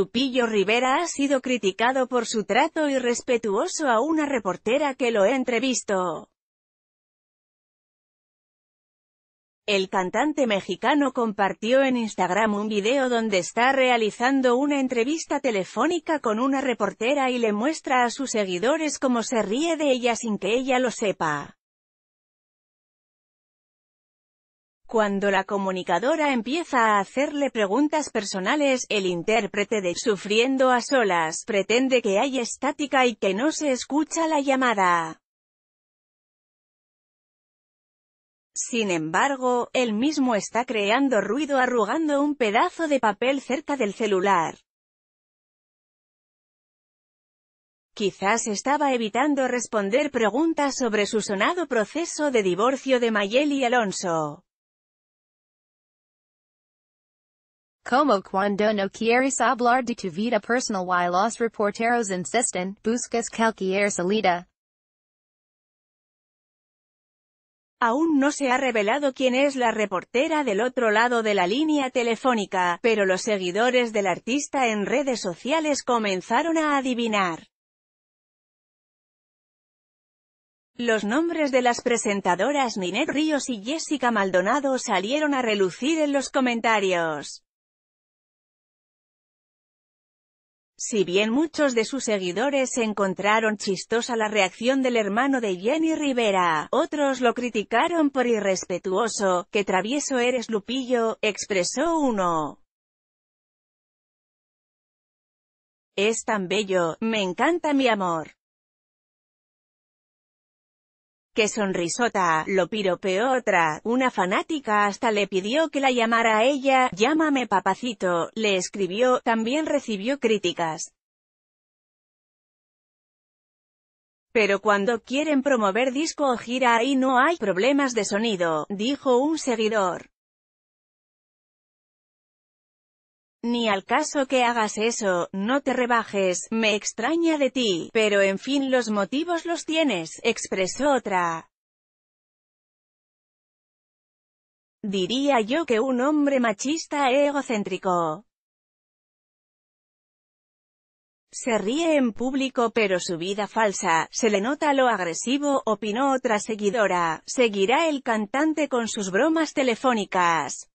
Tupillo Rivera ha sido criticado por su trato irrespetuoso a una reportera que lo ha entrevistó. El cantante mexicano compartió en Instagram un video donde está realizando una entrevista telefónica con una reportera y le muestra a sus seguidores cómo se ríe de ella sin que ella lo sepa. Cuando la comunicadora empieza a hacerle preguntas personales, el intérprete de Sufriendo a solas pretende que hay estática y que no se escucha la llamada. Sin embargo, él mismo está creando ruido arrugando un pedazo de papel cerca del celular. Quizás estaba evitando responder preguntas sobre su sonado proceso de divorcio de y Alonso. Como cuando no quieres hablar de tu vida personal y los reporteros insisten, buscas cualquier salida. Aún no se ha revelado quién es la reportera del otro lado de la línea telefónica, pero los seguidores del artista en redes sociales comenzaron a adivinar. Los nombres de las presentadoras Ninette Ríos y Jessica Maldonado salieron a relucir en los comentarios. Si bien muchos de sus seguidores encontraron chistosa la reacción del hermano de Jenny Rivera, otros lo criticaron por irrespetuoso, que travieso eres Lupillo, expresó uno. Es tan bello, me encanta mi amor que sonrisota, lo piropeó otra, una fanática hasta le pidió que la llamara a ella, llámame papacito, le escribió, también recibió críticas. Pero cuando quieren promover disco o gira ahí no hay problemas de sonido, dijo un seguidor. Ni al caso que hagas eso, no te rebajes, me extraña de ti, pero en fin los motivos los tienes, expresó otra. Diría yo que un hombre machista e egocéntrico. Se ríe en público pero su vida falsa, se le nota lo agresivo, opinó otra seguidora, seguirá el cantante con sus bromas telefónicas.